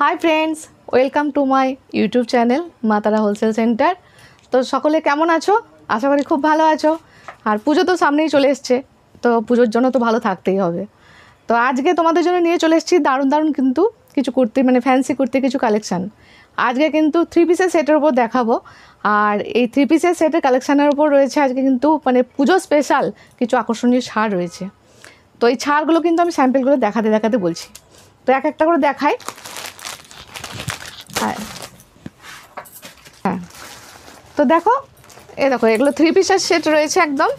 high friends welcome to my YouTube channel Matara wholesale centre তো সকলে কেমন আছো আশা করি খুব ভালো আছো আর পুজো তো সামনেই চলে এসছে তো পুজোর জন্য তো ভালো থাকতেই হবে তো আজকে তোমাদের জন্য নিয়ে চলে এসেছি দারুণ দারুণ কিন্তু কিছু কুর্তি মানে ফ্যান্সি কুর্তি কিছু কালেকশান আজকে কিন্তু থ্রি পিসের সেটের ওপর দেখাবো আর এই থ্রি পিসের সেটের কালেকশানের ওপর রয়েছে আজকে কিন্তু মানে পুজো স্পেশাল কিছু আকর্ষণীয় ছাড় রয়েছে তো এই ছাড়গুলো কিন্তু আমি স্যাম্পেলগুলো দেখাতে দেখাতে বলছি তো এক একটা করে দেখাই হ্যাঁ হ্যাঁ তো দেখো এ দেখো এগুলো থ্রি পিসের সেট রয়েছে একদম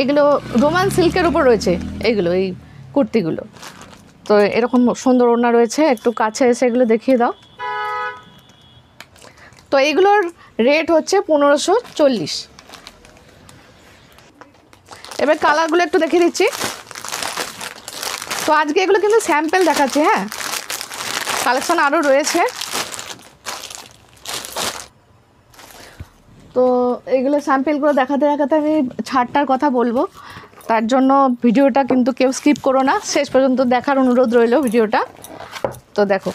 এগুলো রোমান সিল্কের উপর রয়েছে এগুলো এই কুর্তিগুলো তো এরকম সুন্দর ওনা রয়েছে একটু কাছে এসে এগুলো দেখিয়ে দাও তো এগুলোর রেট হচ্ছে পনেরোশো চল্লিশ এবার কালারগুলো একটু দেখিয়ে দিচ্ছি তো আজকে এগুলো কিন্তু স্যাম্পেল দেখাচ্ছি হ্যাঁ কালেকশন আরও রয়েছে তো এগুলো স্যাম্পেলগুলো দেখাতে দেখাতে আমি ছাড়টার কথা বলবো তার জন্য ভিডিওটা কিন্তু কেউ স্কিপ করো না শেষ পর্যন্ত দেখার অনুরোধ রইল ভিডিওটা তো দেখো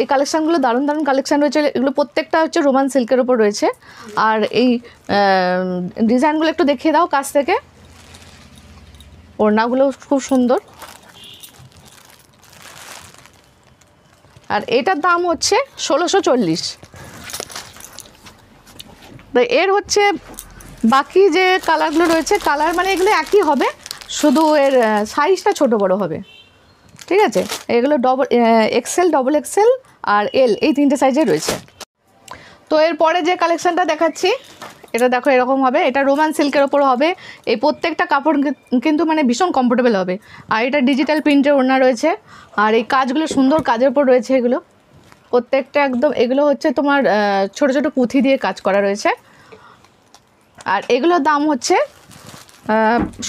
এই কালেকশানগুলো দারুণ দারুণ কালেকশান রয়েছে এগুলো প্রত্যেকটা হচ্ছে রোমান সিল্কের ওপর রয়েছে আর এই ডিজাইনগুলো একটু দেখিয়ে দাও কাছ থেকে ওড়নাগুলো খুব সুন্দর আর এটার দাম হচ্ছে ষোলোশো চল্লিশ এর হচ্ছে বাকি যে কালারগুলো রয়েছে কালার মানে এগুলো একই হবে শুধু এর সাইজটা ছোট বড় হবে ঠিক আছে এগুলো ডবল এক্সেল ডবল এক্সেল আর এল এই তিনটে সাইজে রয়েছে তো এরপরে যে কালেকশানটা দেখাচ্ছি এটা দেখো এরকম হবে এটা রোমান সিল্কের ওপর হবে এই প্রত্যেকটা কাপড় কিন্তু মানে ভীষণ কমফোর্টেবল হবে আর এটা ডিজিটাল প্রিন্টের ওড়না রয়েছে আর এই কাজগুলো সুন্দর কাজের ওপর রয়েছে এগুলো প্রত্যেকটা একদম এগুলো হচ্ছে তোমার ছোট ছোট পুঁথি দিয়ে কাজ করা রয়েছে আর এগুলোর দাম হচ্ছে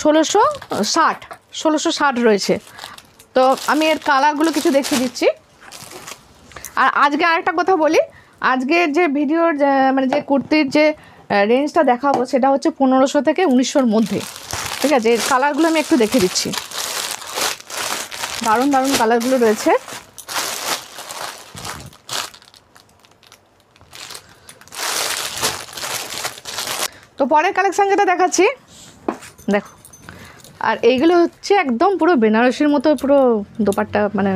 ষোলোশো ষাট ষোলোশো ষাট রয়েছে তো আমি এর কালারগুলো কিছু দেখিয়ে দিচ্ছি আর আজকে আরেকটা কথা বলি আজকের যে ভিডিওর মানে যে কুর্তির যে রেঞ্জটা দেখাবো সেটা হচ্ছে পনেরোশো থেকে উনিশশোর মধ্যে ঠিক আছে এর কালারগুলো আমি একটু দেখে দিচ্ছি দারুণ দারুণ কালারগুলো রয়েছে তো পরের কালেকশান যেটা দেখাচ্ছি দেখো আর এইগুলো হচ্ছে একদম পুরো বেনারসির মতো পুরো দোপাট্টা মানে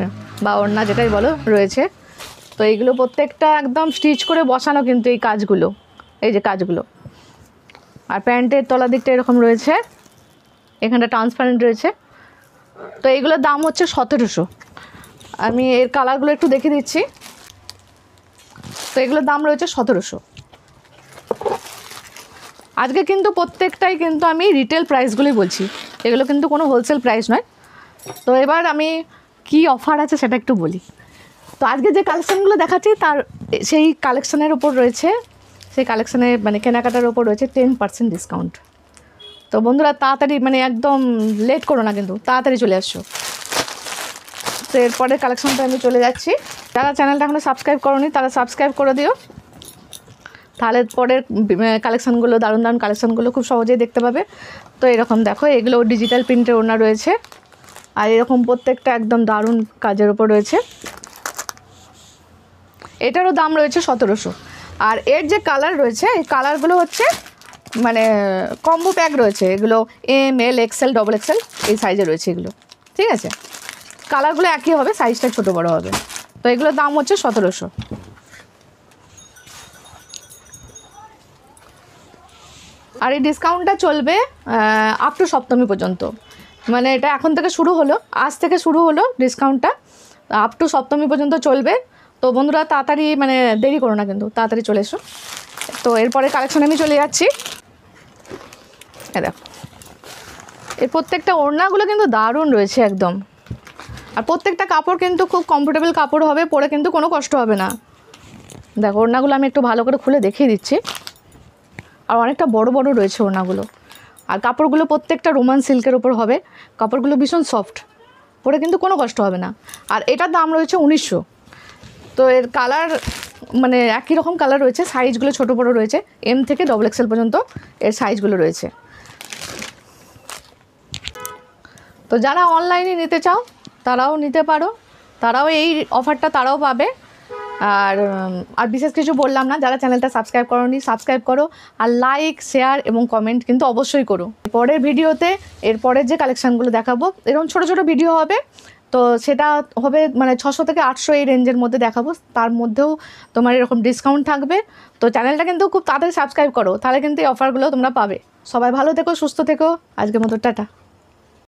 বা ওড়না যেটাই বলো রয়েছে তো এইগুলো প্রত্যেকটা একদম স্টিচ করে বসানো কিন্তু এই কাজগুলো এই যে কাজগুলো আর প্যান্টের তলা দিকটা এরকম রয়েছে এখানটা ট্রান্সপারেন্ট রয়েছে তো এইগুলোর দাম হচ্ছে সতেরোশো আমি এর কালারগুলো একটু দেখে দিচ্ছি তো এগুলোর দাম রয়েছে সতেরোশো আজকে কিন্তু প্রত্যেকটাই কিন্তু আমি রিটেল প্রাইসগুলোই বলছি এগুলো কিন্তু কোনো হোলসেল প্রাইস নয় তো এবার আমি কি অফার আছে সেটা একটু বলি তো আজকে যে কালেকশানগুলো দেখাচ্ছি তার সেই কালেকশানের ওপর রয়েছে সেই কালেকশানে মানে কেনাকাটার ওপর রয়েছে টেন পার্সেন্ট ডিসকাউন্ট তো বন্ধুরা তাড়াতাড়ি মানে একদম লেট করো না কিন্তু তাড়াতাড়ি চলে আসছো তো এরপরের কালেকশানটা আমি চলে যাচ্ছি যারা চ্যানেলটা এখনও সাবস্ক্রাইব নি তারা সাবস্ক্রাইব করে দিও তাহলে পরের কালেকশানগুলো দারুণ দারুণ কালেকশানগুলো খুব সহজেই দেখতে পাবে তো এরকম দেখো এগুলো ডিজিটাল প্রিন্টের ওনা রয়েছে আর এরকম প্রত্যেকটা একদম দারুণ কাজের ওপর রয়েছে এটারও দাম রয়েছে সতেরোশো আর এর যে কালার রয়েছে এই কালারগুলো হচ্ছে মানে কম্বো প্যাক রয়েছে এগুলো M L XL double XL এই সাইজে রয়েছে এগুলো ঠিক আছে কালারগুলো একই হবে সাইজটা ছোটো বড় হবে তো এগুলোর দাম হচ্ছে সতেরোশো আর এই ডিসকাউন্টটা চলবে আপ টু সপ্তমী পর্যন্ত মানে এটা এখন থেকে শুরু হলো আজ থেকে শুরু হলো ডিসকাউন্টটা আপ টু সপ্তমী পর্যন্ত চলবে তো বন্ধুরা তাড়াতাড়ি মানে দেরি করো না কিন্তু তাড়াতাড়ি চলে এসো তো এরপরে কালেকশানে আমি চলে যাচ্ছি দেখো এর প্রত্যেকটা ওড়নাগুলো কিন্তু দারুণ রয়েছে একদম আর প্রত্যেকটা কাপড় কিন্তু খুব কমফোর্টেবল কাপড় হবে পরে কিন্তু কোনো কষ্ট হবে না দেখো ওড়নাগুলো আমি একটু ভালো করে খুলে দেখিয়ে দিচ্ছি আর অনেকটা বড় বড় রয়েছে ওড়নাগুলো আর কাপড়গুলো প্রত্যেকটা রোমান সিল্কের ওপর হবে কাপড়গুলো ভীষণ সফট পরে কিন্তু কোনো কষ্ট হবে না আর এটার দাম রয়েছে উনিশশো তো এর কালার মানে একই রকম কালার রয়েছে সাইজগুলো ছোট বড় রয়েছে এম থেকে ডবল এক্সেল পর্যন্ত এর সাইজগুলো রয়েছে তো যারা অনলাইনে নিতে চাও তারাও নিতে পারো তারাও এই অফারটা তারাও পাবে আর আর বিশেষ কিছু বললাম না যারা চ্যানেলটা সাবস্ক্রাইব করনি সাবস্ক্রাইব করো আর লাইক শেয়ার এবং কমেন্ট কিন্তু অবশ্যই করো পরের ভিডিওতে এরপরের যে কালেকশানগুলো দেখাবো এরকম ছোট ছোট ভিডিও হবে তো সেটা হবে মানে ছশো থেকে আটশো এই রেঞ্জের মধ্যে দেখাবো তার মধ্যেও তোমার এরকম ডিসকাউন্ট থাকবে তো চ্যানেলটা কিন্তু খুব তাড়াতাড়ি সাবস্ক্রাইব করো তাহলে কিন্তু এই অফারগুলো তোমরা পাবে সবাই ভালো থেকো সুস্থ থেকো আজকের মতো টাটা